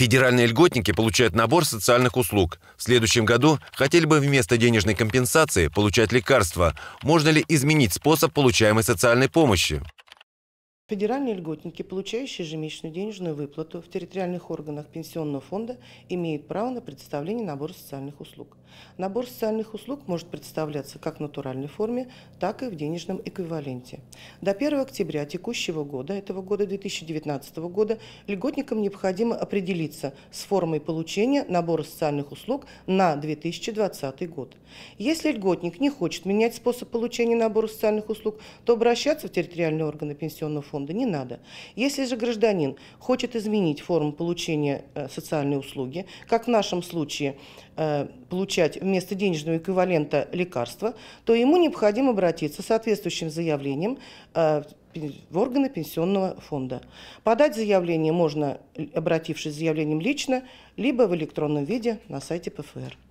Федеральные льготники получают набор социальных услуг. В следующем году хотели бы вместо денежной компенсации получать лекарства. Можно ли изменить способ получаемой социальной помощи? Федеральные льготники, получающие ежемесячную денежную выплату в территориальных органах пенсионного фонда, имеют право на предоставление набора социальных услуг. Набор социальных услуг может представляться как в натуральной форме, так и в денежном эквиваленте. До 1 октября текущего года, этого года 2019 года, льготникам необходимо определиться с формой получения набора социальных услуг на 2020 год. Если льготник не хочет менять способ получения набора социальных услуг, то обращаться в территориальные органы пенсионного фонда фонда, не надо. Если же гражданин хочет изменить форму получения э, социальной услуги, как в нашем случае э, получать вместо денежного эквивалента лекарства, то ему необходимо обратиться с соответствующим заявлением э, в органы пенсионного фонда. Подать заявление можно, обратившись с заявлением лично, либо в электронном виде на сайте ПФР.